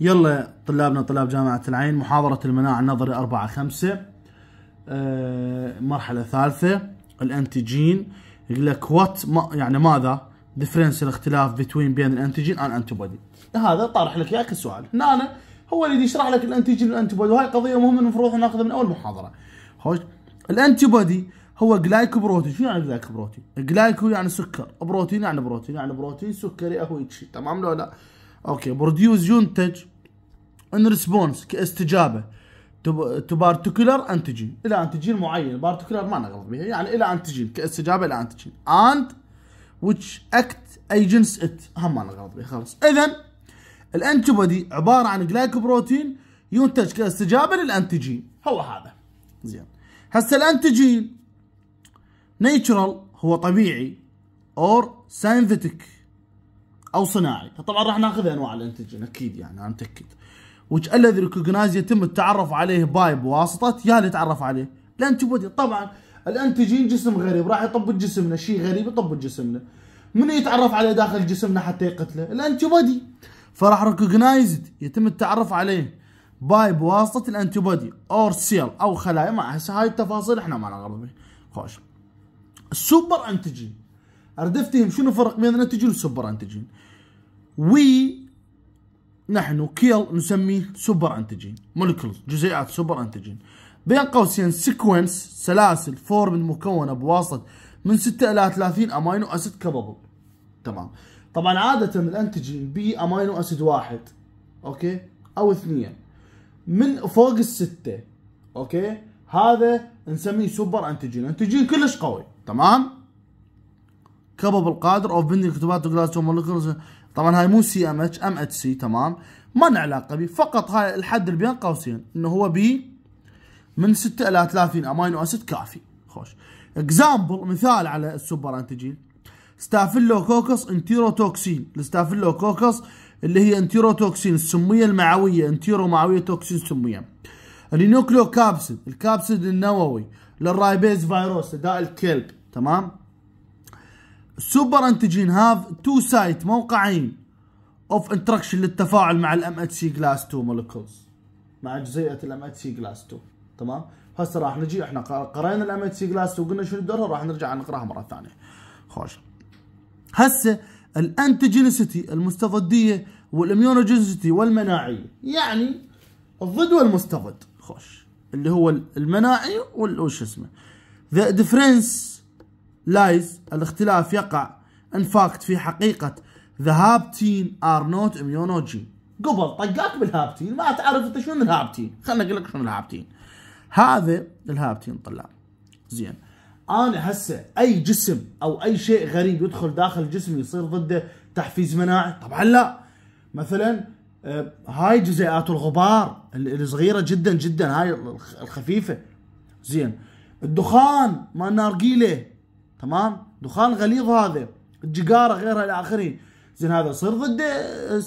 يلا طلابنا طلاب جامعة العين محاضرة المناعة النظري أربعة خمسة آه، مرحلة ثالثة الأنتيجين يقول لك وات يعني ماذا ديفرنس الاختلاف بتوين بين الانتيجين عن انتيبودي هذا طارح لك اياه السؤال هنا أنا هو اللي يشرح لك الانتيجين والانتيبودي وهي قضيه مهمه المفروض ناخذها من اول محاضره خوش الانتيبودي هو جلايكوبروتين شو يعني جلايكوبروتين؟ جلايكو يعني سكر بروتين يعني بروتين يعني بروتين سكري اهو شيء تمام لو لا اوكي بروديوس ينتج ان ريسبونس كاستجابه تو بارتيكولر انتجين الى انتجين معين بارتيكولر ما نغلط بها يعني الى انتجين كاستجابه الى انتجين اند which act agents it هم ما نغلط بها خلاص اذا الانتيبودي عباره عن جلايكوبروتين ينتج كاستجابه للانتجين هو هذا زين هسه الانتجين نيتشرال هو طبيعي اور سينثيتيك او صناعي طبعا راح ناخذ انواع الانتجن اكيد يعني انا متاكد وش الذي ريكوجنايز يتم التعرف عليه باي بواسطه يا اللي تعرف عليه الانتيبودي طبعا الانتجين جسم غريب راح يطبق جسمنا شيء غريب يطبق جسمنا من يتعرف عليه داخل جسمنا حتى يقتله الانتيبودي فراح ريكوجنايز يتم التعرف عليه باي بواسطه الانتيبودي اور سيل او خلايا ما هسه هاي التفاصيل احنا ما لنا غرض خوش السوبر انتجين عرفتهم شنو فرق بين الانتجين والسوبر انتجين ونحن كيل نسميه سوبر انتجين مولكيولز جزيئات سوبر انتجين بين قوسين سيكونس سلاسل فورم مكونه بواسطه من 6 الى 30 امينو اسيد كبابل تمام طبعا عاده الانتجين بي امينو اسيد واحد اوكي او اثنين من فوق السته اوكي هذا نسميه سوبر انتجين انتجين كلش قوي تمام كبابل قادر او بندنج كتبات جلاس مولكيولز طبعا هاي مو سي ام اتش ام اتش سي تمام ما لنا علاقه به فقط هاي الحد اللي بين قوسين انه هو بي من 6 الى 30 امينو اسيد كافي خوش اكزامبل مثال على السوبر انتجين ستافيلوكوكس انتيروتوكسين الستافيلوكوكس اللي هي انتيروتوكسين السميه المعويه انتيرو معويه توكسين سميه الينوكليو كابسيد الكابسيد النووي للرايبيز فيروس داء الكلب تمام سوبر انتجين هاف تو سايت موقعين اوف انتراكشن للتفاعل مع الام اتش سي جلاس 2 مولكولز مع جزيئه الام اتش سي جلاس 2 تمام هسه راح نجي احنا قرينا الام اتش سي جلاس وقلنا شنو دورها راح نرجع نقراها مره ثانيه خوش هسه الانتجينيسيتي المستضديه والاميونوجينيسيتي والمناعيه يعني الضد والمستضد خوش اللي هو المناعي وش اسمه ذا ديفرنس لايز الاختلاف يقع in fact في حقيقة the هابتين are not immunogen قبل طقاك بالهابتين ما تعرف انت شنو الهابتين خلنا اقول لك شنو الهابتين هذا الهابتين طلع زين انا هسه اي جسم او اي شيء غريب يدخل داخل جسمي يصير ضده تحفيز مناعي طبعا لا مثلا آه، هاي جزيئات الغبار الصغيره جدا جدا هاي الخفيفه زين الدخان مال نارجيله تمام دخان غليظ هذا الججاره غيرها الى اخره زين هذا صير ضد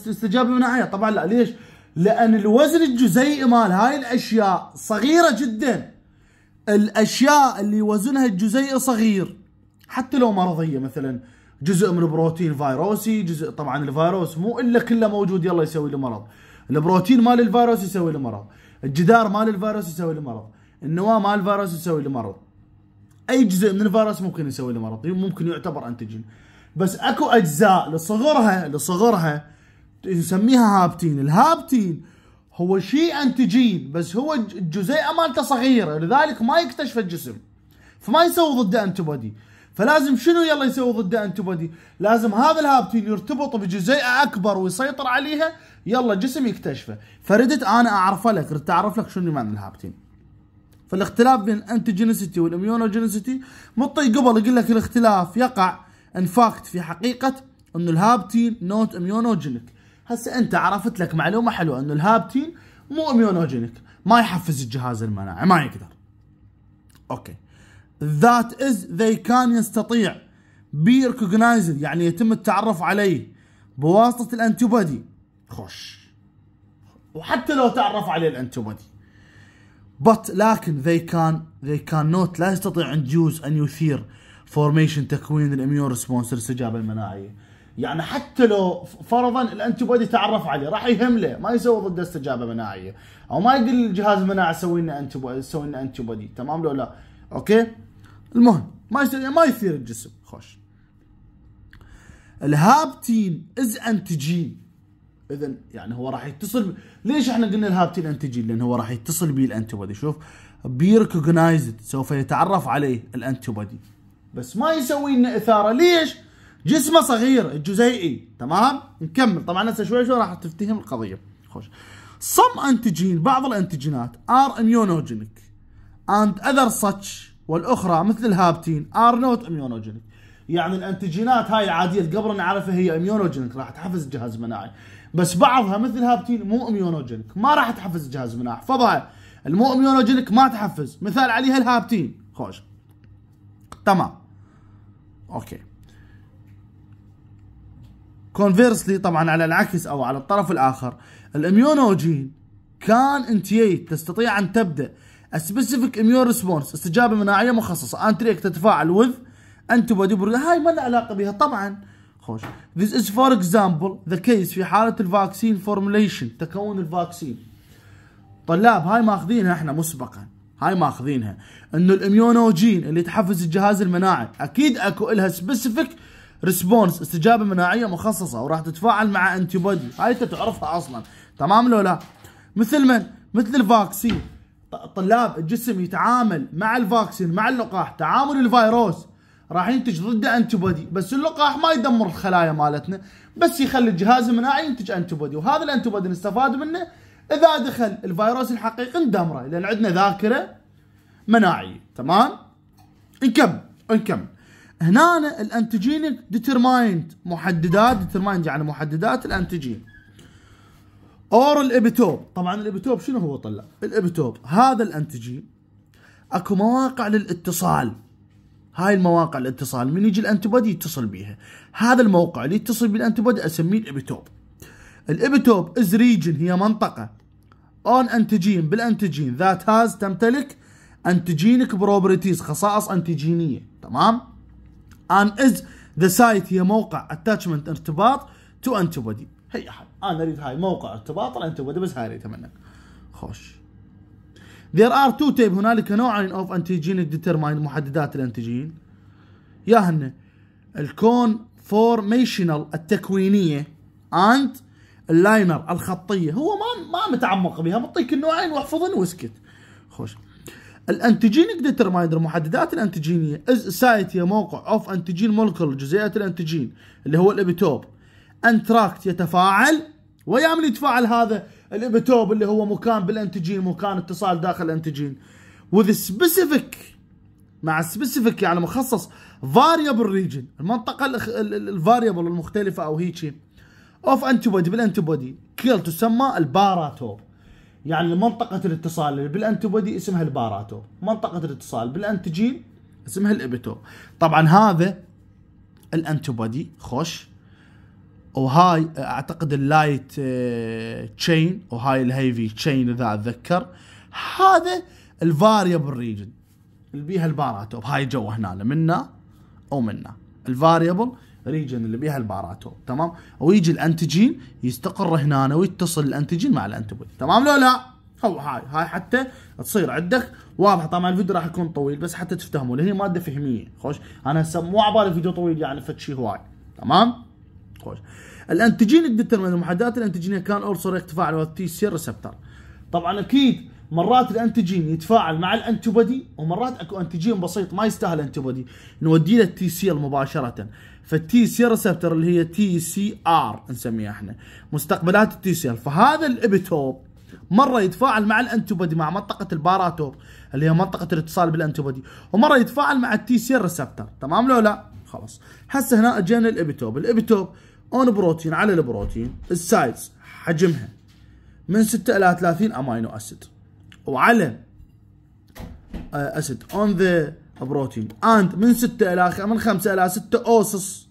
استجابه مناعيه طبعا لا ليش؟ لان الوزن الجزيئي مال هاي الاشياء صغيره جدا الاشياء اللي وزنها الجزيئي صغير حتى لو مرضيه مثلا جزء من البروتين فيروسي جزء طبعا الفيروس مو الا كله موجود يلا يسوي له مرض البروتين مال الفيروس يسوي له مرض الجدار مال الفيروس يسوي له مرض النواه مال الفيروس يسوي له مرض اي جزء من الفيروس ممكن يسوي له مرض ممكن يعتبر انتيجين بس اكو اجزاء لصغرها لصغرها نسميها هابتين الهابتين هو شيء انتيجين بس هو الجزيئه مالته صغيره لذلك ما يكتشف الجسم فما يسوي ضده انتي فلازم شنو يلا يسوي ضده انتي لازم هذا الهابتين يرتبط بجزيئه اكبر ويسيطر عليها يلا جسم يكتشفه فردت انا اعرف لك ردت اعرف لك شنو معنى الهابتين فالاختلاف بين انتوجينيسيتي والاميونوجينيسيتي مطي قبل يقول لك الاختلاف يقع ان فاكت في حقيقه انه الهابتين نوت اميونوجينيك هسه انت عرفت لك معلومه حلوه انه الهابتين مو اميونوجينيك ما يحفز الجهاز المناعي ما يقدر اوكي ذات از ذي كان يستطيع بي ريكوجنايزد يعني يتم التعرف عليه بواسطه الانتيبودي خوش وحتى لو تعرف عليه الانتيبودي but لكن they can they cannot لا يستطيع أن أن يثير فورميشن تكوين الاميون ريسبونس الاستجابه المناعيه يعني حتى لو فرضا الانتي بودي تعرف عليه راح يهمله ما يسوي ضده استجابه مناعيه او ما يقول الجهاز المناعي سوي لنا انتي بودي سوي لنا انتي بودي تمام لو لا اوكي المهم ما يصير يعني ما يثير الجسم خوش الهابتين از انتيجين اذا يعني هو راح يتصل ليش احنا قلنا الهابتين انتجي لان هو راح يتصل به الانتيبودي شوف بيركوجنايزد سوف يتعرف عليه الانتيبودي بس ما يسوي لنا اثاره ليش؟ جسمه صغير الجزيئي تمام؟ نكمل طبعا هسه شوي شوي راح تفتهم القضيه خوش سم انتيجين بعض الانتيجينات ار اميونوجينيك اند اذر such والاخرى مثل الهابتين ار نوت اميونوجينيك يعني الانتيجينات هاي العاديه اللي قبل نعرفها هي اميونوجينيك راح تحفز الجهاز المناعي بس بعضها مثل هابتين مو اميونوجينك ما راح تحفز الجهاز المناعي فضها المو اميونوجينك ما تحفز مثال عليها الهابتين خوش تمام اوكي كونفيرسلي طبعا على العكس او على الطرف الاخر الاميونوجين كان انتيت تستطيع ان تبدا سبيسيفيك اميون ريسبونس استجابه مناعيه مخصصه انتريك تتفاعل وذ انتي بودي هاي ما لها علاقه بها طبعا خوش This is for example the case في حالة الفاكسين formulation تكون الفاكسين طلاب هاي ماخذينها احنا مسبقا هاي ماخذينها انه الاميونوجين اللي تحفز الجهاز المناعي اكيد اكو لها سبيسيفيك ريسبونس استجابه مناعيه مخصصه وراح تتفاعل مع انتي بودي هاي انت تعرفها اصلا تمام لو لا مثل من مثل الفاكسين طلاب الجسم يتعامل مع الفاكسين مع اللقاح تعامل الفيروس راح ينتج ضده انتيبودي بس اللقاح ما يدمر الخلايا مالتنا بس يخلي الجهاز المناعي ينتج انتيبودي وهذا الانتيبودي نستفاد منه اذا دخل الفيروس الحقيقي ندمره لان عندنا ذاكره مناعيه تمام نكمل نكمل هنا الانتيجين ديترمايند محددات ديترمايند يعني محددات الانتيجين اور الابيتوب طبعا الابيتوب شنو هو طلع الابيتوب هذا الانتيجين اكو مواقع للاتصال هاي المواقع الاتصال من يجي الانتيبودي يتصل بيها هذا الموقع اللي يتصل بيه اسميه الابيتوب الابيتوب از ريجن هي منطقه اون انتجين بالانتجين ذات هاز تمتلك انتجينك بروبرتيز خصائص انتجينيه تمام ان از ذا سايت هي موقع اتاتشمنت ارتباط تو انتيبودي هي احد انا اريد هاي موقع ارتباط الانتيبودي بس هاي اريدها منك خوش There are two types هنالك نوعين of antigenic determined محددات الانتيجين يا الكون فورميشنال التكوينيه اند اللاينر الخطيه هو ما ما متعمق بها معطيك النوعين واحفظن واسكت خوش الانتيجينيك ديترمايندر المحددات الانتيجينية از سايت هي موقع اوف انتيجين مولكول جزيئه الانتيجين اللي هو الابيتوب انتراكت يتفاعل ويا من يتفاعل هذا الابيتوب اللي هو مكان بالانتجين مكان اتصال داخل الانتجين وذ سبيسيفيك مع سبيسيفيك يعني مخصص فاريبل ريجن المنطقه الفاريبل المختلفه او هيجي اوف انتيبودي بالانتيبودي كيل تسمى الباراتو يعني منطقة الاتصال اللي بالانتيبودي اسمها الباراتو منطقة الاتصال بالانتجين اسمها الابيتوب طبعا هذا الانتيبودي خوش وهاي اعتقد اللايت تشين وهاي الهيفي تشين اذا اتذكر هذا الفاريبل ريجن اللي بيها الباراتوب هاي جو هنا منا او منا الفاريبل ريجن اللي بيها الباراتوب تمام ويجي الانتجين يستقر هنا ويتصل الانتجين مع الانتبوين تمام لو لا هو هاي هاي حتى تصير عندك واضحه طبعا الفيديو راح يكون طويل بس حتى تفتهموا لان هي ماده فهميه خوش انا هسه مو على فيديو طويل يعني فد شيء هواي تمام تحوش الانتجين الديترمين المحددات الانتجينيه كان اورسو يتفاعل ويا التي سي ريسبتر طبعا اكيد مرات الانتجين يتفاعل مع الانتيبودي ومرات اكو انتجين بسيط ما يستاهل انتيبودي نوديه للتي سي مباشره فالتي سي ريسبتر اللي هي تي سي ار نسميها احنا مستقبلات التي سي فهذا الابيتوب مره يتفاعل مع الانتيبودي مع منطقه الباراتوب اللي هي منطقه الاتصال بالانتيبودي ومره يتفاعل مع التي سي ريسبتر تمام لو لا خلاص هسه هنا اجينا الابيتوب الابيتوب اون بروتين على البروتين السايز حجمها من 6 الى 30 امينو اسيد وعلى آه، اسيد اون ذا بروتين اند من 6 الى من 5 الى 6 اوسس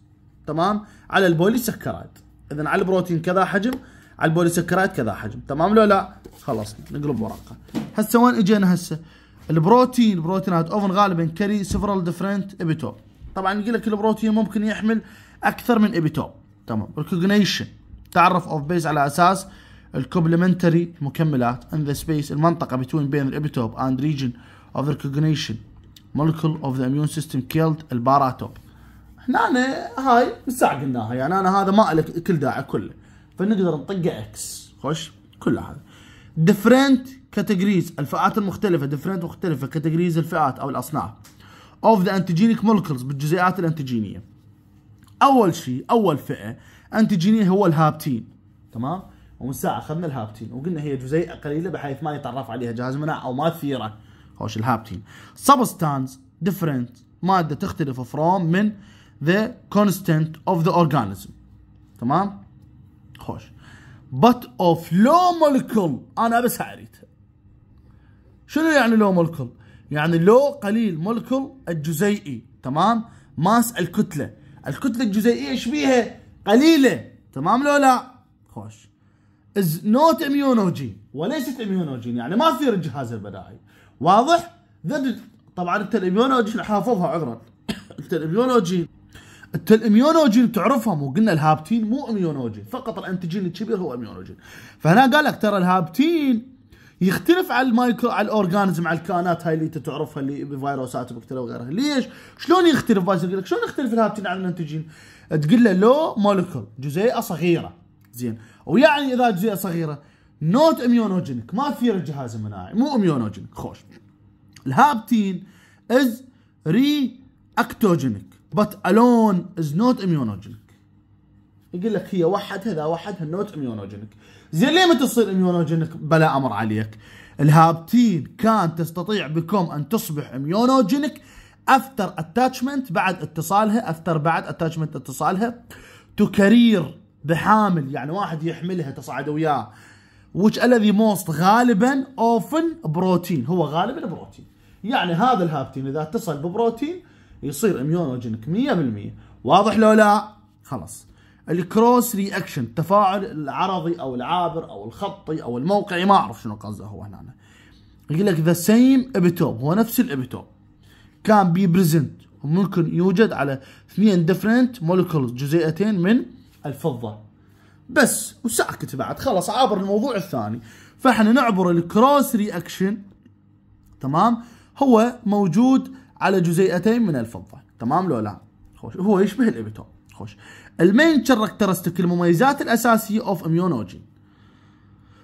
تمام على البولي سكرايد اذا على البروتين كذا حجم على البولي سكرايد كذا حجم تمام لو لا خلصنا نقلب ورقه هسه وين اجينا هسه البروتين بروتينات اوفن غالبا كري سفرال ديفرنت ابيتوب طبعا يقول لك البروتين ممكن يحمل اكثر من ابيتوب تمام ريكوجنيشن تعرف اوف بيز على اساس الكوبلمنتري مكملات ان ذا سبيس المنطقة بتوين بين الابيتوب اند ريجن اوف ريكوجنيشن مولكول اوف ذا اميون سيستم كيلد الباراتوب هنا أنا هاي من ساعة قلناها يعني انا هذا ما لك كل داعي كله فنقدر نطقه اكس خوش كل هذا ديفرنت كاتيجوريز الفئات المختلفة ديفرنت مختلفة كاتيجوريز الفئات او الاصناف اوف ذا انتيجينيك مولكولز بالجزيئات الانتيجينية اول شيء اول فئه انتيجينيه هو الهابتين تمام ومن ساعه اخذنا الهابتين وقلنا هي جزيئه قليله بحيث ما يتعرف عليها جهاز مناعه او ما تثيره خوش الهابتين سبستانس ديفرنت ماده تختلف فروم من ذا كونستنت اوف ذا اورجانيزم تمام خوش بات اوف لو مولكول انا بس اريدها شنو يعني لو مولكول يعني لو قليل مولكول الجزيئي تمام ماس الكتله الكتلة الجزيئية شبيها قليلة تمام لو لا خوش از نوت اميونوجين وليست اميونوجين يعني ما تصير الجهاز البدائي واضح طبعا انت الاميونوجين حافظها عذرا انت الاميونوجين انت الاميونوجين تعرفهم وقلنا الهابتين مو اميونوجين فقط الانتجين الكبير هو اميونوجين فهنا قال لك ترى الهابتين يختلف على المايكرو على الاورجانزم على الكائنات هاي اللي انت تعرفها اللي بفيروسات وبكتيريا وغيرها ليش؟ شلون يختلف باز يقول لك شلون يختلف الهابتين عن الانتجين؟ تقول له لو مولكول جزيئه صغيره زين ويعني اذا جزيئه صغيره نوت اميونوجينيك ما تثير الجهاز المناعي مو اميونوجينيك خوش الهابتين از ري اكتوجينيك بت الون از نوت اميونوجينيك يقول لك هي وحدها اذا وحدها نوت اميونوجينيك زين ليه ما تصير اميونوجينك بلا امر عليك الهابتين كان تستطيع بكم ان تصبح اميونوجينك افتر اتاتشمنت بعد اتصالها افتر بعد اتاتشمنت اتصالها تكرير بحامل يعني واحد يحملها تصعد وياه وش الذي موست غالبا اوفن بروتين هو غالبا بروتين يعني هذا الهابتين اذا اتصل ببروتين يصير اميونوجينك 100% واضح لو لا خلاص الكروس رياكشن التفاعل العرضي او العابر او الخطي او الموقعي ما اعرف شنو قصده هو هنا يقول لك ذا سيم ابيتوب هو نفس الابيتوب كان بي بريزنت وممكن يوجد على اثنين ديفرنت مولكولز جزيئتين من الفضه بس وساكت بعد خلاص عابر الموضوع الثاني فاحنا نعبر الكروس رياكشن تمام هو موجود على جزيئتين من الفضه تمام لو لا خوش هو يشبه الابيتوب خوش المين كاركترستيك المميزات الاساسيه اوف اميونولوجي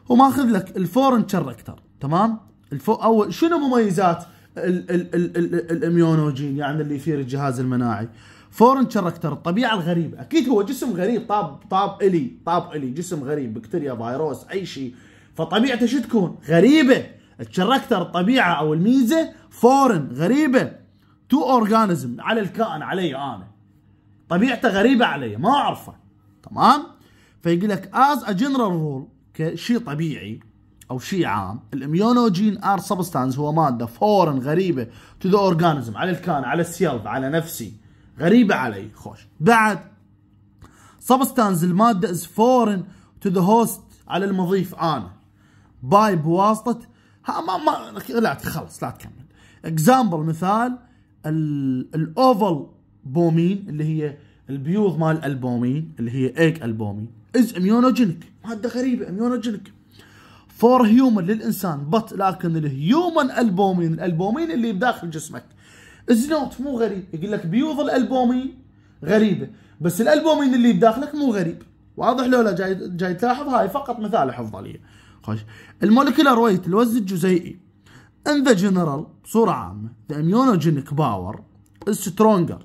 وماخذ لك الفورن كاركتر تمام الفو او شنو مميزات الاميونوجين يعني اللي يثير الجهاز المناعي فورن كاركتر الطبيعه الغريبه اكيد هو جسم غريب طاب طاب الي طاب الي جسم غريب بكتيريا فيروس اي شيء فطبيعته شو تكون غريبه الكاركتر الطبيعه او الميزه فورن غريبه تو اورجانيزم على الكائن علي انا طبيعته غريبه علي ما اعرفه تمام فيقول لك از ا جنرال رول كشيء طبيعي او شيء عام الاميونوجين ار سبستانس هو ماده فورا غريبه تو ذا اورجانيزم على الكائن على السيلف على نفسي غريبه علي خوش بعد سبستانس الماده از فورن تو ذا هوست على المضيف انا باي بواسطه ها ما ما لا تخلص لا تكمل اكزامبل مثال الاوفل بومين اللي هي البيوض مال البومين اللي هي ايك البومين از اميونوجينيك ماده غريبه اميونوجينيك فور هيومن للانسان بط لكن الهيومن البومين الالبومين اللي بداخل جسمك از نوت مو غريب يقول لك بيوض الالبومين غريبه بس الالبومين اللي بداخلك مو غريب واضح لو لا جاي جاي تلاحظ هاي فقط مثال حفظ لي خوش ويت الوزن الجزيئي ان ذا جنرال بصوره عامه ذا اميونوجينيك باور از سترونجر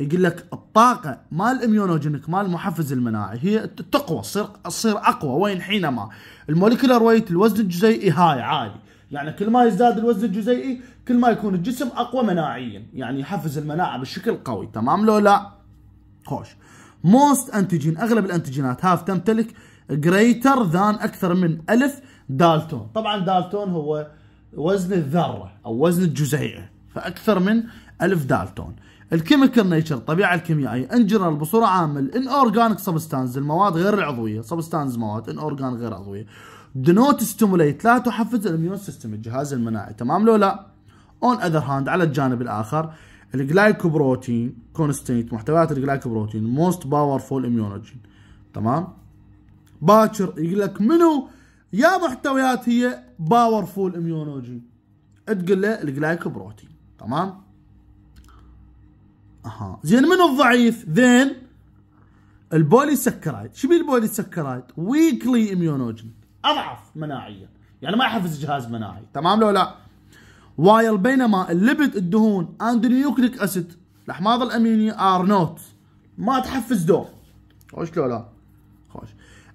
يقول لك الطاقة مال اميونوجينيك مال المحفز المناعي هي تقوى تصير تصير اقوى وين حينما الموليكولر ويت الوزن الجزيئي هاي عالي يعني كل ما يزداد الوزن الجزيئي كل ما يكون الجسم اقوى مناعيا يعني يحفز المناعة بشكل قوي تمام لو لا خوش موست انتيجين اغلب الانتيجينات هاف تمتلك جريتر ذان اكثر من الف دالتون طبعا دالتون هو وزن الذرة او وزن الجزيئة فاكثر من الف دالتون الكيميكال نيتشر الطبيعه الكيميائيه ان جنرال بصوره عامه الان اورجانيك سبستانز المواد غير العضويه سبستانز مواد ان اورجانيك غير عضويه نوت ستيموليت لا تحفز الاميون سيستم الجهاز المناعي تمام لو لا اون اذر هاند على الجانب الاخر الجلايكوبروتين كونستنت محتويات الجلايكوبروتين موست باورفول اميونوجين تمام باكر يقول لك منو يا محتويات هي باورفول اميونوجين تقول له الجلايكوبروتين تمام اها زين منو الضعيف ذين البوليسكرايد شو البوليسكرايد ويكلي اميونوجين اضعف مناعيا يعني ما يحفز جهاز مناعي تمام لو لا وايل بينما الليبد الدهون اند نيوكليك اسيد الاحماض الامينيه ار نوت ما تحفز دور خوش لو لا خوش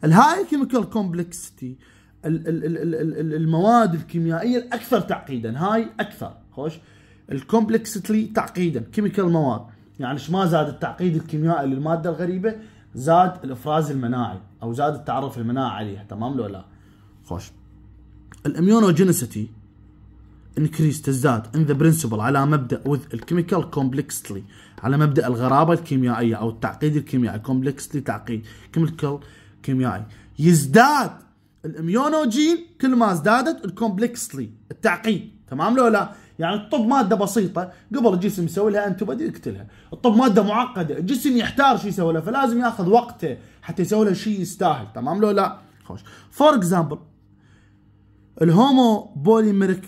الهاي كيميكال كومبلكسيتي المواد الكيميائيه الاكثر تعقيدا هاي اكثر خوش الكومبلكسيتي تعقيدا كيميكال مواد يعني ما زاد التعقيد الكيميائي للماده الغريبه زاد الافراز المناعي او زاد التعرف المناعي عليها تمام لو لا خوش الاميونوجينيسيتي انكريز تزداد ان ذا برنسبل على مبدا وذ الكيميكال كومبلكسلي على مبدا الغرابه الكيميائيه او التعقيد الكيميائي كومبلكسلي تعقيد كيميكال كيميائي يزداد الاميونوجين كل ما ازدادت الكومبلكسلي التعقيد تمام لو لا يعني الطب ماده بسيطه قبل الجسم يسوي لها انتوبادي يقتلها الطب ماده معقده الجسم يحتار شو يسوي لها فلازم ياخذ وقته حتى يسوي لها شيء يستاهل تمام لو لا خوش فور اكزامبل الهومو بوليمريك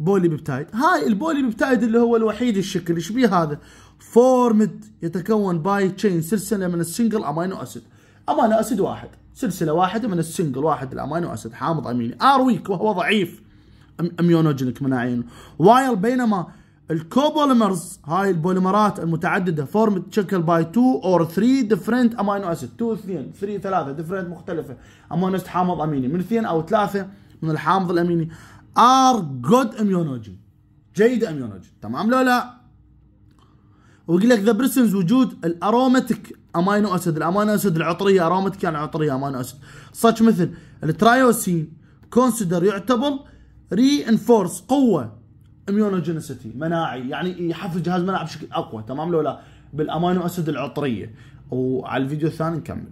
بولي بيبتايد هاي البولي بيبتايد اللي هو الوحيد الشكل ايش بيه هذا فورمد يتكون باي تشين سلسله من السنجل امينو اسيد امينو اسيد واحد سلسله واحده من السنجل واحد الامينو اسيد حامض اميني ار ويك وهو ضعيف اميونوجينيك مناعين وايل بينما الكوبوليمرز هاي البوليمرات المتعدده فورم تشكل باي 2 اور 3 ديفرنت امينو اسيد 2 2 3 3 ديفرنت مختلفه امينو اسيد حامض اميني من اثنين او ثلاثه من الحامض الاميني ار جود اميونوجين جيده اميونوجين تمام لو لا ويقول لك ذا بريسنز وجود الاروماتيك امينو اسيد الامينو اسيد العطريه اروماتيك يعني عطريه امينو اسيد such مثل الترايوسين كونسيدر يعتبر رينفورس قوه اميونوجينيسيتي مناعي يعني يحفز جهاز مناعي بشكل اقوى تمام لو لا بالامينو اسيد العطريه وعلى الفيديو الثاني نكمل